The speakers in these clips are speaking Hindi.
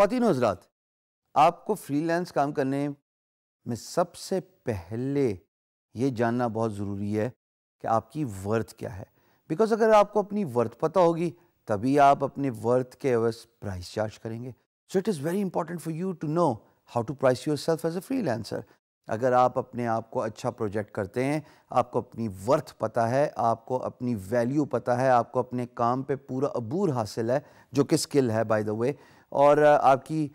खातिन हजरात आपको फ्रीलांस काम करने में सबसे पहले ये जानना बहुत ज़रूरी है कि आपकी वर्थ क्या है बिकॉज अगर आपको अपनी वर्थ पता होगी तभी आप अपने वर्थ के अवस प्राइस चार्ज करेंगे so it is very important for you to know how to price yourself as a freelancer अगर आप अपने आप को अच्छा प्रोजेक्ट करते हैं आपको अपनी वर्थ पता है आपको अपनी वैल्यू पता है आपको अपने काम पे पूरा अबूर हासिल है जो कि स्किल है बाय द वे और आपकी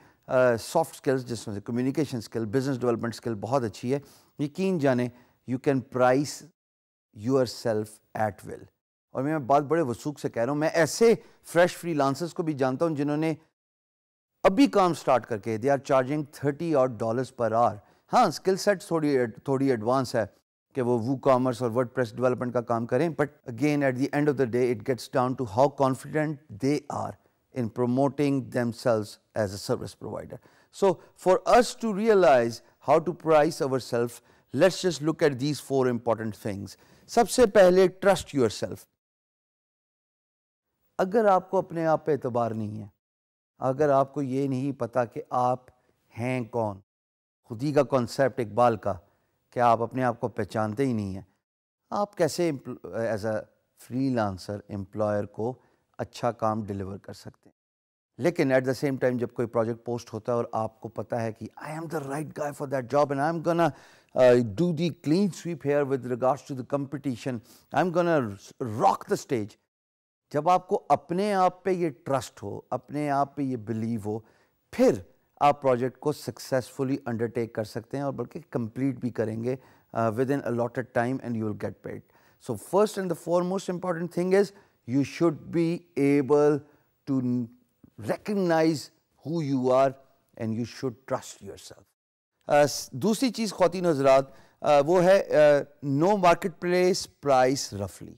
सॉफ्ट स्किल्स जिसमें से communication skill business development skill बहुत अच्छी है यकीन जाने you can price yourself at will और मैं बात बड़े वसूख से कह रहा हूँ मैं ऐसे फ्रेश फ्री को भी जानता हूँ जिन्होंने अभी काम स्टार्ट करके दे आर चार्जिंग थर्टी और डॉलर्स पर आर हाँ स्किल सेट थोड़ी थोड़ी एडवांस है कि वो वू कॉमर्स और वर्ड प्रेस डेवलपमेंट का काम करें but again at the end of the day it gets down to how confident they are in promoting themselves as a service provider. So, for us to realize how to price ourselves, let us just look at these four important things. सबसे पहले trust yourself. सेल्फ अगर आपको अपने आप पे एतबार नहीं है अगर आपको ये नहीं पता कि आप हैं कौन खुदी का कॉन्सेप्ट इकबाल का कि आप अपने आप को पहचानते ही नहीं हैं आप कैसे as a freelancer employer को अच्छा काम डिलीवर कर सकते हैं लेकिन एट द सेम टाइम जब कोई प्रोजेक्ट पोस्ट होता है और आपको पता है कि I am the right guy for that job and I am gonna do the clean sweep here with regards to the competition I am gonna rock the stage जब आपको अपने आप पे ये ट्रस्ट हो अपने आप पे ये बिलीव हो फिर आप प्रोजेक्ट को सक्सेसफुली अंडरटेक कर सकते हैं और बल्कि कंप्लीट भी करेंगे within allotted time and you will get paid so first and the foremost important thing is you should be able to recognize who you are and you should trust yourself. Uh, दूसरी चीज़ खातिन हजरात uh, वो है uh, no marketplace price roughly.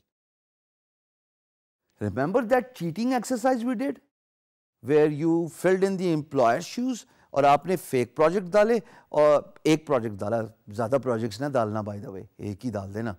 Remember that cheating exercise we did? Where you filled in the employer's shoes और आपने fake project डाले or एक project डाला ज़्यादा projects ना डालना बाय द वे एक ही डाल देना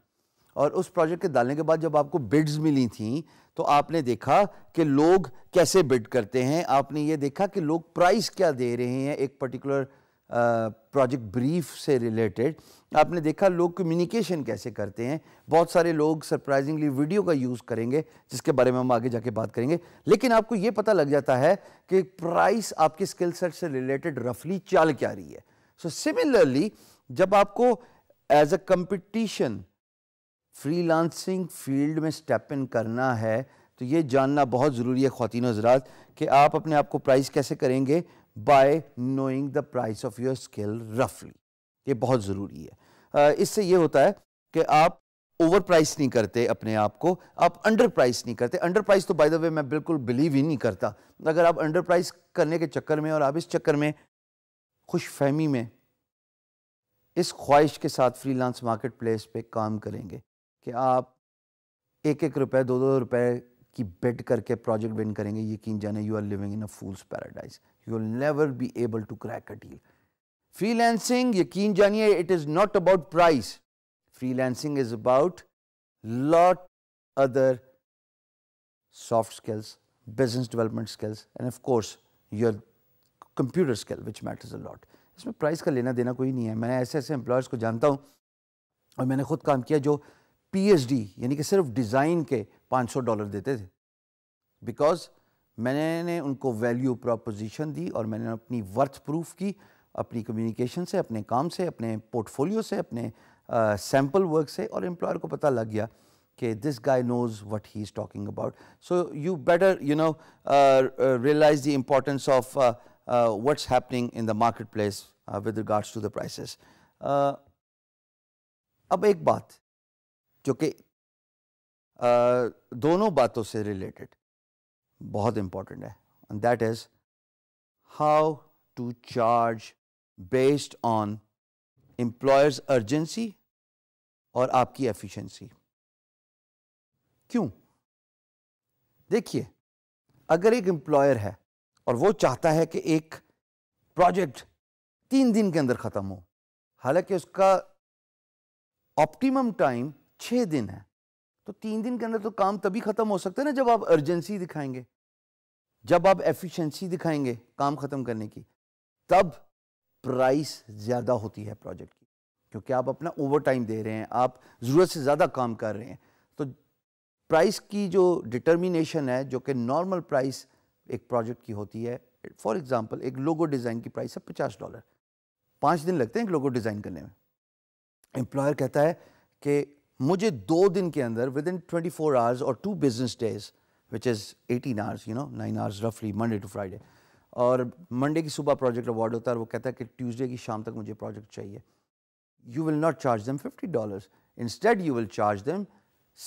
और उस प्रोजेक्ट के डालने के बाद जब आपको बिड्स मिली थी तो आपने देखा कि लोग कैसे बिड करते हैं आपने ये देखा कि लोग प्राइस क्या दे रहे हैं एक पर्टिकुलर प्रोजेक्ट ब्रीफ से रिलेटेड आपने देखा लोग कम्युनिकेशन कैसे करते हैं बहुत सारे लोग सरप्राइजिंगली वीडियो का यूज़ करेंगे जिसके बारे में हम आगे जाके बात करेंगे लेकिन आपको ये पता लग जाता है कि प्राइस आपके स्किल सेट से रिलेटेड रफली चाल क्या रही है सो so, सिमिलरली जब आपको as a competition freelancing field में स्टेप इन करना है तो ये जानना बहुत ज़रूरी है ख़वान हजरात कि आप अपने आप को प्राइस कैसे करेंगे by knowing the price of your skill रफली ये बहुत ज़रूरी है इससे ये होता है कि आप ओवर प्राइस नहीं करते अपने आप को आप अंडर प्राइस नहीं करते अंडर प्राइस तो बाय द वे मैं बिल्कुल बिलीव ही नहीं करता अगर आप अंडर प्राइस करने के चक्कर में और आप इस चक्कर में खुश फहमी में इस ख्वाहिश के साथ फ्रीलांस मार्केट प्लेस पर काम करेंगे कि आप एक एक रुपए दो दो रुपए की बेट करके प्रोजेक्ट विन करेंगे यकीन जाने you are living in a fool's paradise you will never be able to crack a deal freelancing यकीन जानिए it is not about price freelancing is about lot other soft skills business development skills and of course your computer skill which matters a lot इसमें प्राइस का लेना देना कोई नहीं है मैं ऐसे ऐसे एम्प्लॉयर्स को जानता हूँ और मैंने खुद काम किया जो पीएचडी यानी कि सिर्फ डिज़ाइन के 500 डॉलर देते थे बिकॉज मैंने उनको वैल्यू प्रोपोजिशन दी और मैंने अपनी वर्थ प्रूफ की अपनी कम्युनिकेशन से अपने काम से अपने पोर्टफोलियो से अपने सैम्पल uh, वर्क से और एम्प्लॉयर को पता लग गया कि this guy knows what he is talking about so you better you know realize the importance of what's happening in the market place with regards to the prices अब एक बात क्योंकि दोनों बातों से रिलेटेड बहुत इंपॉर्टेंट है and that is how to charge based on employers urgency और आपकी एफिशिएंसी क्यों देखिए अगर एक एम्प्लॉयर है और वो चाहता है कि एक प्रोजेक्ट तीन दिन के अंदर ख़त्म हो हालांकि उसका ऑप्टिमम टाइम छः दिन है तो तीन दिन के अंदर तो काम तभी ख़त्म हो सकता है ना जब आप अर्जेंसी दिखाएंगे जब आप एफिशिएंसी दिखाएंगे काम ख़त्म करने की तब प्राइस ज़्यादा होती है प्रोजेक्ट की क्योंकि आप अपना ओवर टाइम दे रहे हैं आप ज़रूरत से ज़्यादा काम कर रहे हैं तो प्राइस की जो डिटर्मिनेशन है जो कि नॉर्मल प्राइस एक प्रोजेक्ट की होती है फॉर एग्ज़ाम्पल एक लोगो डिज़ाइन की प्राइस है पचास डॉलर पाँच दिन लगते हैं एक लोगो डिज़ाइन करने में एम्प्लॉयर कहता है कि मुझे दो दिन के अंदर within twenty four hours और two business days which is eighteen hours you know nine hours रफली मंडे टू फ्राइडे और मंडे की सुबह प्रोजेक्ट अवार्ड होता है वो कहता है कि ट्यूसडे की शाम तक मुझे प्रोजेक्ट चाहिए you will not charge them fifty dollars instead you will charge them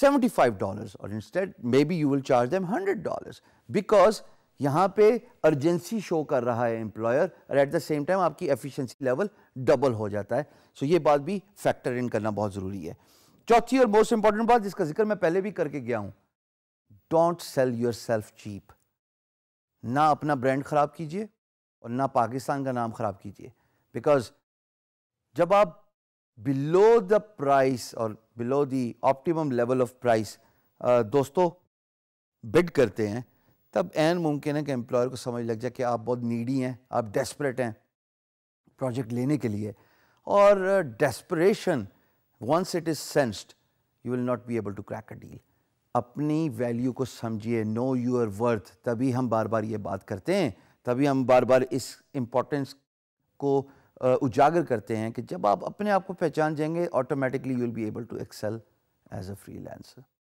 seventy five dollars और instead maybe you will charge them hundred dollars because यहाँ पे अर्जेंसी शो कर रहा है एम्प्लॉयर और एट द सेम टाइम आपकी एफिशेंसी लेवल डबल हो जाता है सो so ये बात भी फैक्टर इन करना बहुत ज़रूरी है चौथी और मोस्ट इंपॉर्टेंट बात जिसका जिक्र मैं पहले भी करके गया हूं don't sell yourself cheap ना अपना ब्रांड ख़राब कीजिए और ना पाकिस्तान का नाम ख़राब कीजिए बिकॉज जब आप बिलो द प्राइस और below the optimum level of price दोस्तों बिड करते हैं तब एन मुमकिन है कि एम्प्लॉयर को समझ लग जाए कि आप बहुत नीडी हैं आप डेस्परेट हैं प्रोजेक्ट लेने के लिए और desperation uh, once it is sensed you will not be able to crack a deal. अपनी वैल्यू को समझिए नो यूर वर्थ तभी हम बार बार ये बात करते हैं तभी हम बार बार इस इम्पोर्टेंस को उजागर करते हैं कि जब आप अपने आप को पहचान जाएंगे automatically you will be able to excel as a free lancer